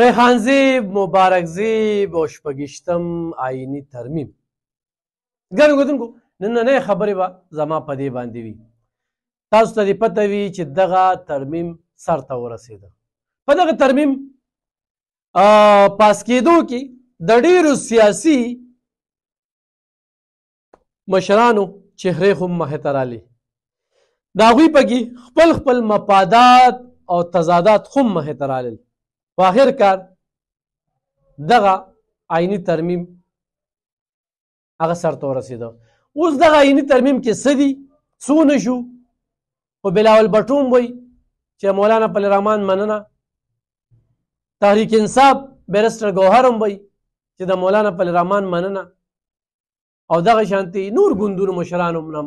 ریحانزیب مبارکزیب او شپږشتم آینی ترمیم ګرانو ګوتونکو نننۍ خبرې به زما په دې باندې وي تاسو ته دې پته وي چې دغه ترمیم سرته ورسېده په دغه ترمیم پاس کېدو کې د ډېرو سیاسي مشرانو چهرې هم مخې ته رالي د هغوی پکې خپل خپل مفادات او تضادات هم مخې ته رالل په آخر کار دغه آینی ترمیم هغه سرته ورسېده اوس دغه آینی ترمیم کې څه دي څو نه شو خو بلاول بټوم وایي چې مولانا پل رحمان مننه تحریک انصاف بیرسټر ګوهر هم وایي چې د مولانا پل رحمان مننه او دغه شانتي نور ګوندونو مشران هم نم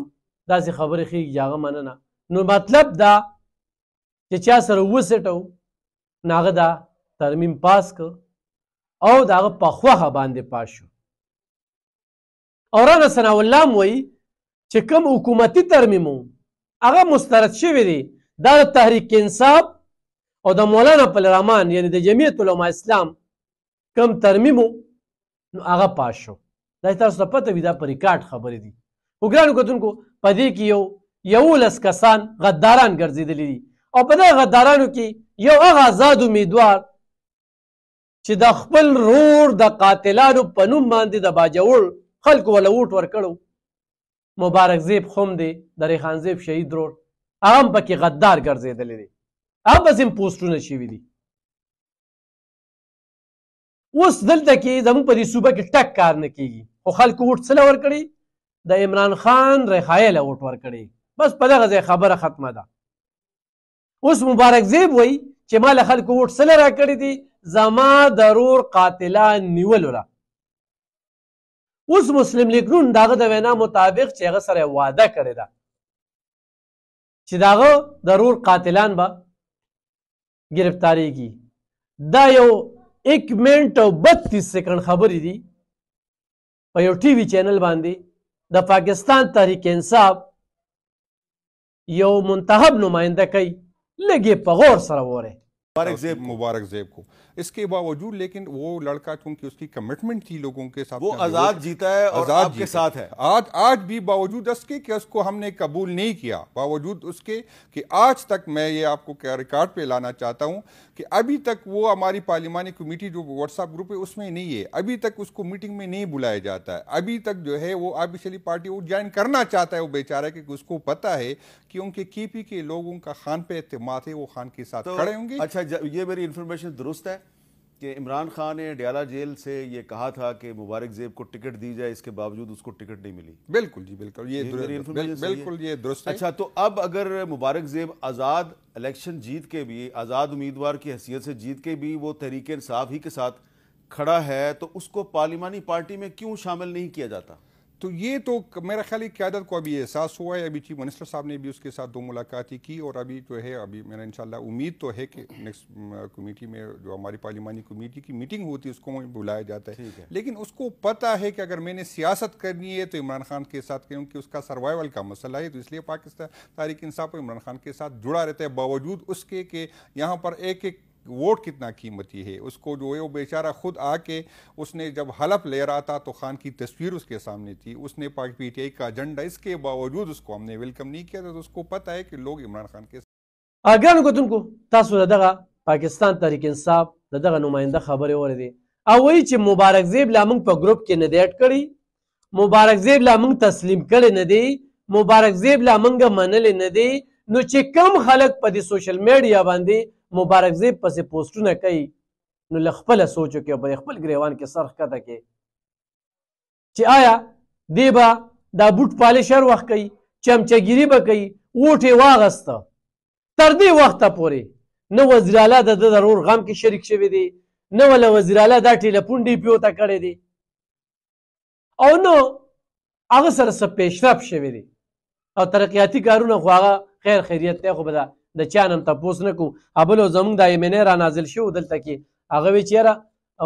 داسې خبرې خېږي چې هغه مننه نو مطلب دا چې چا سره وسټو ناغه دا ترمیم پاس که او د هغه په خوښه باندې پاس شو اورانه ثناء الله وایي چې کوم حکومتي ترمیم هغه مسترد شوی دی دا د تحریک انصاف او د مولانا پلرمان یعنی د جمعیت علما اسلام کم ترمیم نو هغه پاس شو دا تاسو ته پته وي دا په ریکارډ خبرې دي خو ګرانو کتونکو په دې کې یو یولس کسان غداران ګرځېدلی دي او په دغه غدارانو کې یو هغه آزاد امیدوار چې د خپل رور د قاتلانو په نوم باندې د باجوړ خلکو ولا ووټ ورکړو مبارک زیب خوم دی د ریحان زیب شهید رور هم پکې غدار ګرځېدلی دی هم بس هم پوسټونه شوي دي اوس دلته کې زموږ په دې صوبه کې ټک کار نه کیږي خو خلکو ووټ څه ورکړي د عمران خان ریحایې له ووټ ورکړي بس په دغه ځای خبره ختمه ده اوس مبارک زیب وایي چې ما له خلکو ووټ څه راکړي دي زما ضرور قاتلان نیولولا اوس مسلم لیگ نون داغه د وینا مطابق چې هغه سره وعده کړی ده چې داغه ضرور قاتلان به گرفتاریږي دا یو 1 منټ او 32 سکند خبرې دي په یو ټي وي چینل باندې د پاکستان تحریک انصاف یو منتخب نماینده کوي لګي په غور سره وره مبارک زیب مبارک زیب کو اس کے باوجود لیکن وہ لڑکا چونکہ اس کی کمٹمنٹ تھی لوگوں کے ساتھ وہ آزاد جیتا ہے اور آپ کے ساتھ ہے آج آج بھی باوجود اس کے کہ اس کو ہم نے قبول نہیں کیا باوجود اس کے کہ آج تک میں یہ آپ کو ریکارڈ پہ لانا چاہتا ہوں کہ ابھی تک وہ ہماری پارلیمانی کمیٹی جو واٹس اپ گروپ ہے اس میں نہیں ہے ابھی تک اس کو میٹنگ میں نہیں بلایا جاتا ہے ابھی تک جو ہے وہ آبی شلی پارٹی وہ جائن کرنا چاہتا ہے وہ بیچارہ کہ اس کو پتہ ہے کہ کیونکہ کی پی کے لوگوں کا خان پہ اعتماد ہے وہ خان کے ساتھ کھڑے ہوں گے اچھا جی، یہ میری انفارمیشن درست ہے کہ عمران خان نے ڈیالا جیل سے یہ کہا تھا کہ مبارک زیب کو ٹکٹ دی جائے اس کے باوجود اس کو ٹکٹ نہیں ملی بالکل جی بالکل یہ بالکل یہ درست ہے اچھا تو اب اگر مبارک زیب آزاد الیکشن جیت کے بھی آزاد امیدوار کی حیثیت سے جیت کے بھی وہ تحریک انصاف ہی کے ساتھ کھڑا ہے تو اس کو پارلیمانی پارٹی میں کیوں شامل نہیں کیا جاتا تو یہ تو میرا خیال قیادت کو ابھی احساس ہوا ہے ابھی چیف منسٹر صاحب نے بھی اس کے ساتھ دو ملاقات ہی کی اور ابھی جو ہے ابھی میرا انشاءاللہ امید تو ہے کہ نیکسٹ کمیٹی میں جو ہماری پارلیمانی کمیٹی کی میٹنگ ہوتی ہے اس کو بلایا جاتا ہے لیکن اس کو پتہ ہے کہ اگر میں نے سیاست کرنی ہے تو عمران خان کے ساتھ کہ اس کا سروائیول کا مسئلہ ہے تو اس لیے پاکستان تاریخ انصاف عمران خان کے ساتھ جڑا رہتا ہے باوجود اس کے کہ یہاں پر ایک ایک ووٹ کتنا قیمتی ہے اس کو جو ہے وہ بیچارہ خود آ کے اس نے جب حلف لے رہا تھا تو خان کی تصویر اس کے سامنے تھی اس نے پاک پی ٹی آئی کا ایجنڈا اس کے باوجود اس کو ہم نے ویلکم نہیں کیا تھا تو اس کو پتہ ہے کہ لوگ عمران خان کے اگران کو تم کو تاسو دغه پاکستان تحریک انصاف دغه نمائندہ خبر اور دی او وی چې مبارک زیب لامنګ په گروپ کې نه دی اٹ مبارک زیب لامنګ تسلیم کړی نه دی مبارک زیب لامنګ منل نه دی نو چې کم خلک په دې سوشل میډیا باندې مبارک زیب پسې پوسټونه کوي نو له خپله سوچو کې او په خپل ګریوان کې سر ښکته کې چې آیا دی به دا بوټ پالشر وخت کوي چمچهګیري به کوي غوټې واغسته تر دې وخته پورې نه وزیر اعلی د ده ضرور غم کې شریک شوی دی نه وله وزیر اعلی دا ټیلیفون ډیپیو ته کړی دی او نو هغه سره څه پیشرف شوی دی او ترقیاتي کارونه خو هغه خیر خیریت دی خو به دا د چا نن تپوس نه کو ابلو زمونږ د ایمنې را نازل شو دلته کې هغه وی چیرې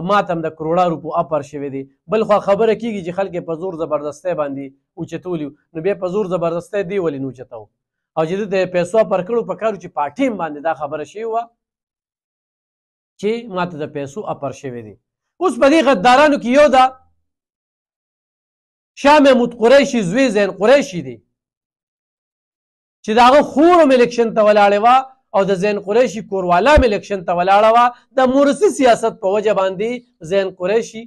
ما تم د کروڑا روپو اپر شوی دی بل خو خبره کیږي چې خلک په زور زبردستۍ باندې اوچتولی نو بیا په زور زبردستۍ دی ولې نو چتاو او چې د پیسو پر کړو په کارو چې پاټیم باندې دا خبره شی و چې ماته د پیسو اپر شوی دی اوس په دې غدارانو کې یو دا شام محمود قریشی زوی زین قریشی دی چې داغه خور هم الیکشن ته ولاړې وه او د زین قریشي کوروالا هم الیکشن ته ولاړه وه د مورسي سیاست په وجه باندې زین قریشي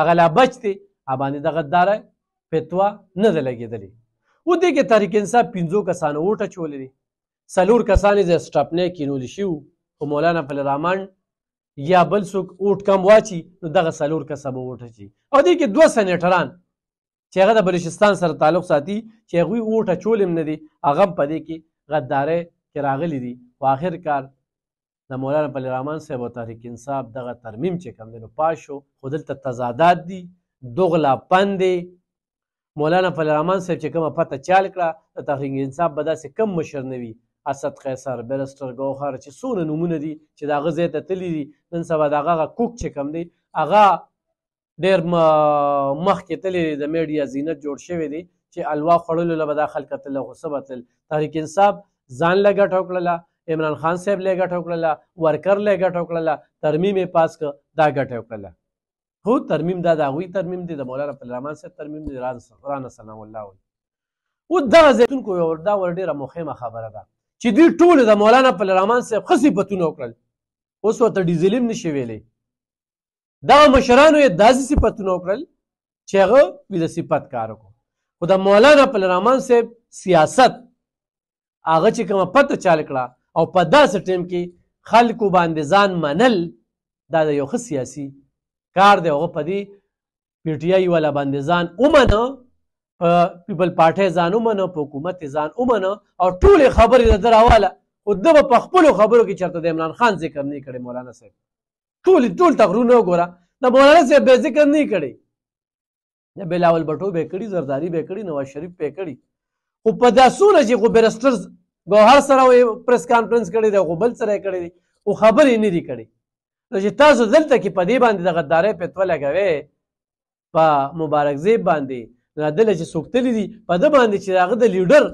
هغه لا بچ دی باندې د غداره فتوا نه ده لګېدلې و دې کې تحریک انصاف پنځو کسانو وټه چولې دي سلور کسانې د سټاپنې کینول شي او مولانا فل رحمان یا بل څوک اوټ کم واچي نو دغه سلور کسبه وټه شي او دې کې دوه سنټران چې هغه د بلوچستان سره تعلق ساتي چې هغوی اوټه چول هم نه دي هغه هم په دې کې غدارۍ کې راغلي دي خو آخر کار د مولانا پلی رحمان صاحب او تحریک انصاف دغه ترمیم چې کوم دی نو پاس شو خو دلته تضادات دي دغلاپن دی مولانا پلی رحمان صاحب چې کومه پته چال کړه د تحریک انصاف به داسې کم مشر نه وي اسد قیصر برسټر ګوهر چې څونه نومونه دي چې د هغه ځای ته تللي دي نن سبا د هغه کوک چې کوم دی هغه ډیر مخکې تللی د میډیا زینت جوړ شوی دی چې الوا خوړلو له به دا خلک تل غوسه به تل تحریک انصاف ځان له ګټه وکړله عمران خان صاحب له ګټه وکړله ورکر له ګټه وکړله ترمیم یې پاس که دا ګټه وکړله هو ترمیم دا د هغوی ترمیم دی د مولانا پلرحمان صاحب ترمیم دی رانا سلام الله علیه او دغه زیتونکو یو دا ور ډیره مهمه خبره ده چې دوی ټول د مولانا پلرحمان صاحب ښه صفتونه وکړل اوس ورته ډیزلیم نشي ویلی دا مشرانو یې داسې صفتونه وکړل چې هغه بې د صفت کار وکړو خو د مولانا پلرحمان صاحب سیاست هغه چې کومه پته چال کړه او په داسې ټیم کې خلکو باندې ځان منل دا د یو ښه سیاسي کار دی هغه په دې پی ټی آی والا باندې ځان ومنه په پیپل پارټۍ ځان ومنه په حکومت ځان ومنه او ټولې خبرې د در حواله خو ده به په خپلو خبرو کې چېرته د عمران خان ذکر نه کړی مولانا صاحب ټول ټول تغرونه وګوره د مولانا صاحب به ذکر نه کړي بلاول بټو به کړي زرداری به کړي نواز شریف به کړي خو په داسونه چې خو برستر ګوهر سره پریس کانفرنس کړي دی خو بل سره کړي دی او خبرې نه دي کړي نو چې تاسو دلته کې په دې باندې د غدارۍ پتوه لګوي په مبارک زیب باندې نو دلته چې څوک تللی دي په ده باندې چې هغه د لیډر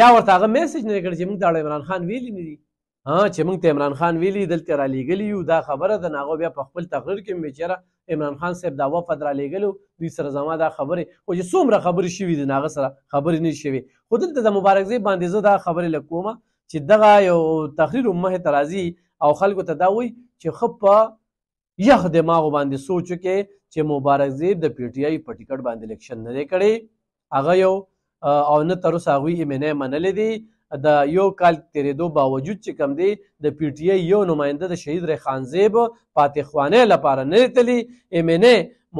یا ورته هغه میسج نه دی کړی چې موږ د عمران خان ویلي نه دي چې موږ ته عمران خان ویلي دلته را لیږلی یو دا خبره ده ناغو بیا په خپل تقریر کې مې چېره عمران خان صاحب دا وفد را لیږلی دوی سره زما دا خبرې خو چې څومره خبرې شوي دي ناغه سره خبرې نه شوي خو دلته د مبارکزی باندې زه دا خبرې لکومه چې دغه یو تقریر مه ترازی او خلکو ته دا وایي چې خپ په یخ دماغ باندې سوچ کې چې مبارک زیب د پی ټی آی په ټیکټ باندې الیکشن نه دی کړی هغه یو او نه تر اوسه هغوی یې منې منلې دي د یو کال تیرېدو باوجود چې کم دی د پی ټی آی یو نماینده د شهید ریحان زیب فاتح خوانی لپاره نه تلی ایم ان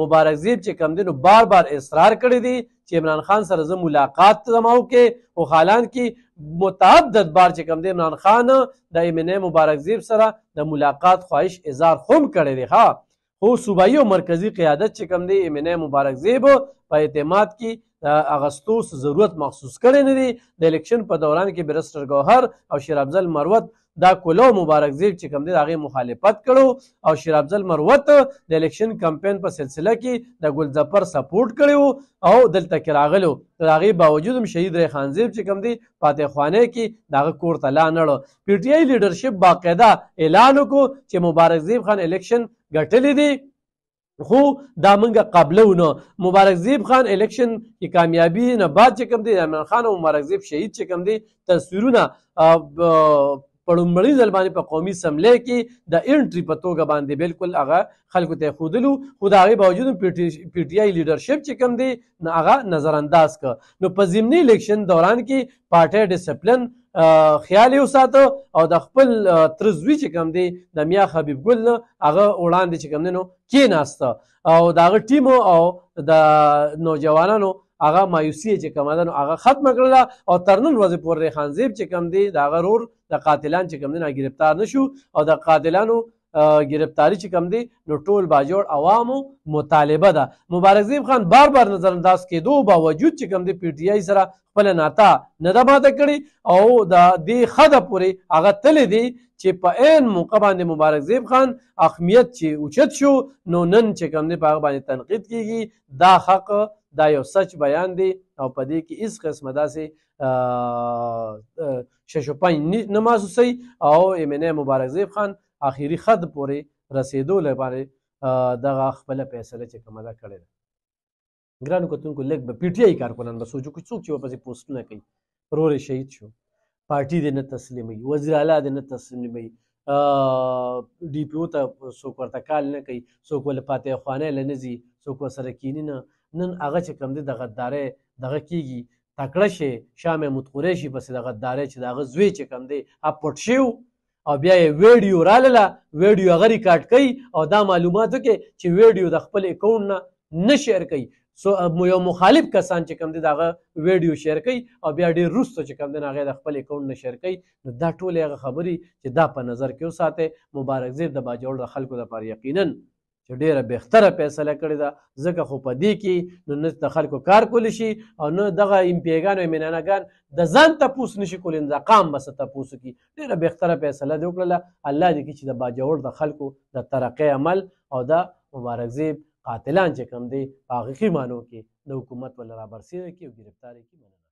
مبارک زیب چې کم دی نو بار بار اصرار کړی دی چې عمران خان سره زه ملاقات زما وکړې خو حالان کې متعدد بار چې کم دی عمران خان د ایم ان مبارک زیب سره د ملاقات خواهش اظهار هم کړی دی ښه خو صوبایي او مرکزی قیادت چې کم دی ایم ان مبارک زیب په اعتماد کې د اغستو ضرورت مخصوص کړی نه دی د الیکشن په دوران کې برستر ګوهر او شیرابزل مروت دا کولو مبارک زیب چې کوم دی هغه مخالفت کړو او شیرابزل مروت د الیکشن کمپین په سلسله کې د ګل ظفر سپورټ کړو او دلته کې راغلو هغه باوجود هم شهید ریحان زیب چې کوم دی فاتح خانه کې دغه کور ته لا نړو پی ټی آی لیډرشپ باقاعده اعلان وکړو چې مبارک زیب خان الیکشن ګټلی دی خو دا منګه قبله نه مبارک زیب خان الیکشن کې کامیابی نه بعد چې کوم دی عمران خان او مبارک زیب شهید چې کوم دی تصویرونه پړمړی ځلبانې په قومي سملې کې د انټری په توګه باندې بالکل هغه خلکو ته خودلو خو د هغې باوجود پی ټی آی لیډرشپ چې کوم دی نه هغه نظرانداز که نو په ضمني الیکشن دوران کې پارټۍ ډسپلن خیال یو ساته او د خپل ترزوی چې کم دی د میا حبیب ګل نه هغه وړاندې چې کم دی نو کېناسته او د هغه ټیم او د نوجوانانو هغه مایوسی چې کوم ده نو هغه ختم کړل او ترنن ورځې پورې خانزیب چې کم دی د هغه رور د قاتلان چې کم دی نه گرفتار نشو او د قاتلانو گرفتاری چې کم دی نو ټول باجوړ عوامو مطالبه ده مبارک زیب خان بار بار نظر انداز کېدو باوجود چې کم دی پی ټی آی سره خپل ناتا نه ده ماته کړې او د دې خده پورې هغه تللی دی چې په عین موقع باندې مبارک زیب خان اخمیت چې اوچت شو نو نن چې کم دی په هغه باندې تنقید کیږي دا حق دا یو سچ بیان دی او په دې کې هیڅ قسمه داسې ششوپای نه محسوسوي او امینه مبارک زیب خان آخري خط پورې رسیدو لپاره دغه خپل فیصله چې کومه ده کړې ده ګرانو کتونکو لږ به پی ټی آی کارکنان به سوچو چې څوک چې ورپسې پوسټونه کوي ورور شهید شو پارټي دې نه تسلیموي وزیر اعلی دې نه تسلیموي ډي پی او ته څوک ورته کال نه کوي څوک ول پاتې خوانه لنزي څوک سره کینی نه نن هغه چې کم دي د غدارې دغه کیږي تکړه شي شاه محمود قریشي پس د غدارې چې دغه زوی چې کم دی اپټ شیو او بیا یې ویډیو رالاله ویډیو هغه ریکارډ کوي او دا معلوماتو کې چې ویډیو د خپل اکاونټ نه نه شیر کوي سو یو مخالف کسان چې کوم دي دغه ویډیو شیر کوي او بیا ډیر روسته چې کوم دي هغه د خپل اکاونټ نه شیر کوي نو دا ټول هغه خبري چې دا په نظر کې وساته مبارک زیب د باجوړ د خلکو لپاره یقینا چې ډیره بهتره فیصله کړې ده ځکه خو په دې کې نو نه د خلکو کار کولی شي او نه دغه امپیګان او امینانګان د ځان تپوس نشي کولی انتقام بس تپوس کی ډیره بهتره فیصله دې وکړله الله دې کې چې د باجوړ د خلکو د ترقی عمل او د مبارک زیب قاتلان چې کوم دی په حقیقي مانو کې د حکومت ول را برسېږي او گرفتاری کې مننه